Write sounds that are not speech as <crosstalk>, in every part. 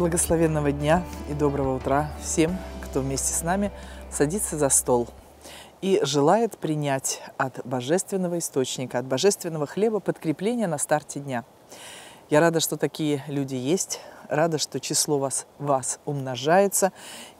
Благословенного дня и доброго утра всем, кто вместе с нами садится за стол и желает принять от божественного источника, от божественного хлеба подкрепление на старте дня. Я рада, что такие люди есть, рада, что число вас, вас умножается,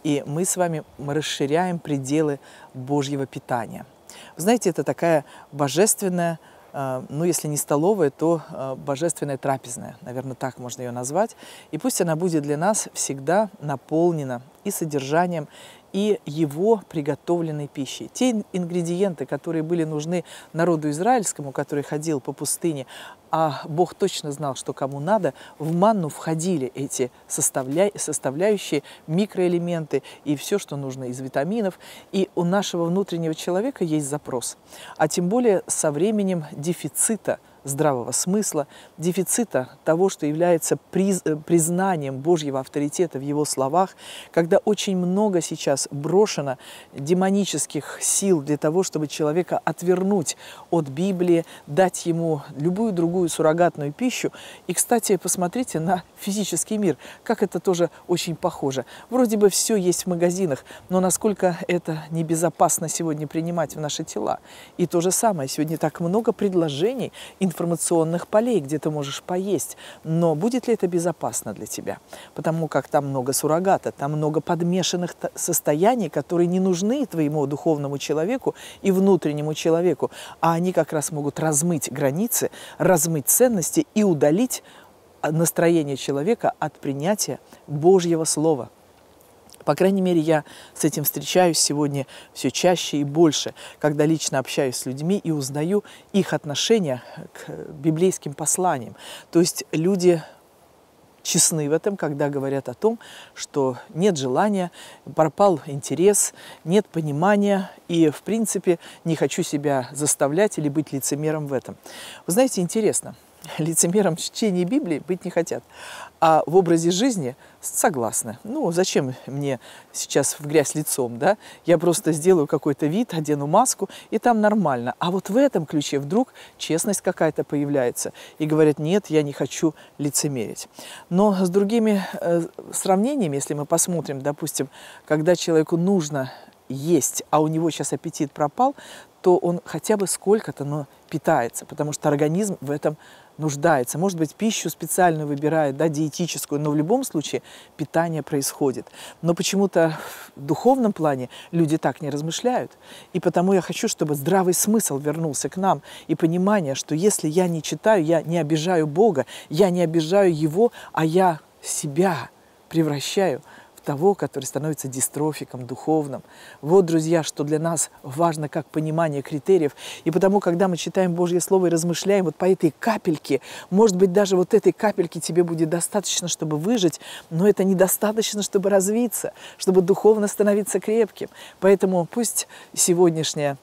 и мы с вами расширяем пределы Божьего питания. Вы знаете, это такая божественная а, ну, если не столовая, то а, божественная трапезная, наверное, так можно ее назвать. И пусть она будет для нас всегда наполнена и содержанием, и его приготовленной пищей. Те ингредиенты, которые были нужны народу израильскому, который ходил по пустыне, а Бог точно знал, что кому надо, в манну входили эти составляющие, микроэлементы и все, что нужно из витаминов. И у нашего внутреннего человека есть запрос. А тем более со временем дефицита – здравого смысла, дефицита того, что является приз, э, признанием Божьего авторитета в его словах, когда очень много сейчас брошено демонических сил для того, чтобы человека отвернуть от Библии, дать ему любую другую суррогатную пищу. И, кстати, посмотрите на физический мир, как это тоже очень похоже. Вроде бы все есть в магазинах, но насколько это небезопасно сегодня принимать в наши тела. И то же самое, сегодня так много предложений, информационных полей, где ты можешь поесть. Но будет ли это безопасно для тебя? Потому как там много суррогата, там много подмешанных состояний, которые не нужны твоему духовному человеку и внутреннему человеку. А они как раз могут размыть границы, размыть ценности и удалить а, настроение человека от принятия Божьего Слова – по крайней мере, я с этим встречаюсь сегодня все чаще и больше, когда лично общаюсь с людьми и узнаю их отношение к библейским посланиям. То есть люди честны в этом, когда говорят о том, что нет желания, пропал интерес, нет понимания, и, в принципе, не хочу себя заставлять или быть лицемером в этом. Вы знаете, интересно – <laughs> лицемером в чтении Библии быть не хотят, а в образе жизни согласны. Ну, зачем мне сейчас в грязь лицом, да? Я просто сделаю какой-то вид, одену маску, и там нормально. А вот в этом ключе вдруг честность какая-то появляется. И говорят, нет, я не хочу лицемерить. Но с другими э, сравнениями, если мы посмотрим, допустим, когда человеку нужно есть, а у него сейчас аппетит пропал, то он хотя бы сколько-то, но питается, потому что организм в этом нуждается. Может быть, пищу специально выбирает, да, диетическую, но в любом случае питание происходит. Но почему-то в духовном плане люди так не размышляют. И потому я хочу, чтобы здравый смысл вернулся к нам и понимание, что если я не читаю, я не обижаю Бога, я не обижаю Его, а я себя превращаю того, который становится дистрофиком духовным. Вот, друзья, что для нас важно как понимание критериев. И потому, когда мы читаем Божье Слово и размышляем вот по этой капельке, может быть, даже вот этой капельки тебе будет достаточно, чтобы выжить, но это недостаточно, чтобы развиться, чтобы духовно становиться крепким. Поэтому пусть сегодняшняя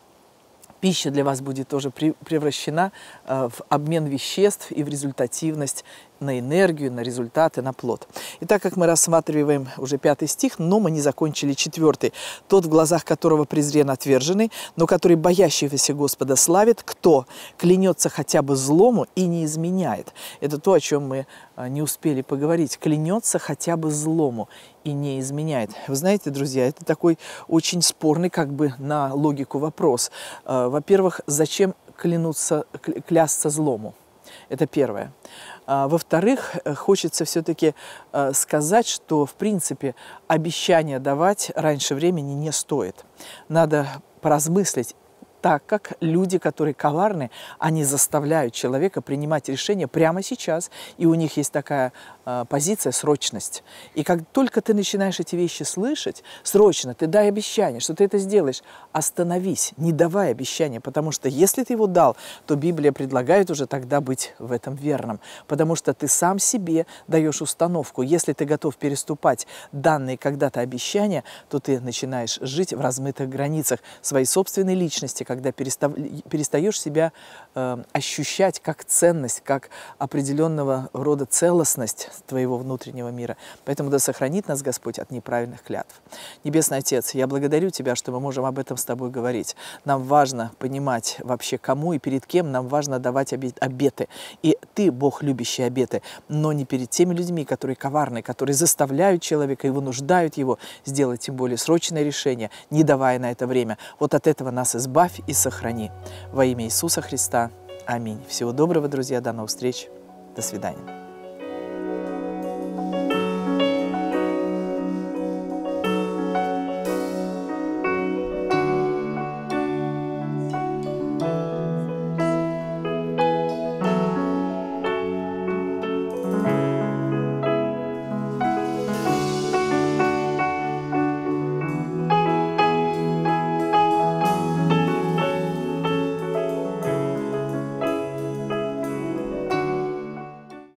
пища для вас будет тоже превращена э, в обмен веществ и в результативность на энергию, на результаты, на плод. И так как мы рассматриваем уже пятый стих, но мы не закончили четвертый. «Тот, в глазах которого презрен отверженный, но который боящегося Господа славит, кто клянется хотя бы злому и не изменяет». Это то, о чем мы а, не успели поговорить. «Клянется хотя бы злому и не изменяет». Вы знаете, друзья, это такой очень спорный как бы на логику вопрос. А, во-первых, зачем клянуться, клясться злому? Это первое. А, во-вторых, э, хочется все-таки э, сказать, что, в принципе, обещания давать раньше времени не стоит. Надо поразмыслить, так как люди, которые коварны, они заставляют человека принимать решения прямо сейчас. И у них есть такая а, позиция срочность. И как только ты начинаешь эти вещи слышать, срочно ты дай обещание, что ты это сделаешь, остановись, не давай обещания, потому что если ты его дал, то Библия предлагает уже тогда быть в этом верным, потому что ты сам себе даешь установку. Если ты готов переступать данные когда-то обещания, то ты начинаешь жить в размытых границах своей собственной личности, когда перестав... перестаешь себя э, ощущать как ценность, как определенного рода целостность твоего внутреннего мира. Поэтому да сохранит нас Господь от неправильных клятв. Небесный Отец, я благодарю Тебя, что мы можем об этом с Тобой говорить. Нам важно понимать вообще, кому и перед кем нам важно давать обеты. И Ты, Бог, любящий обеты, но не перед теми людьми, которые коварны, которые заставляют человека и вынуждают его сделать тем более срочное решение, не давая на это время. Вот от этого нас избавь и сохрани. Во имя Иисуса Христа. Аминь. Всего доброго, друзья. До новых встреч. До свидания.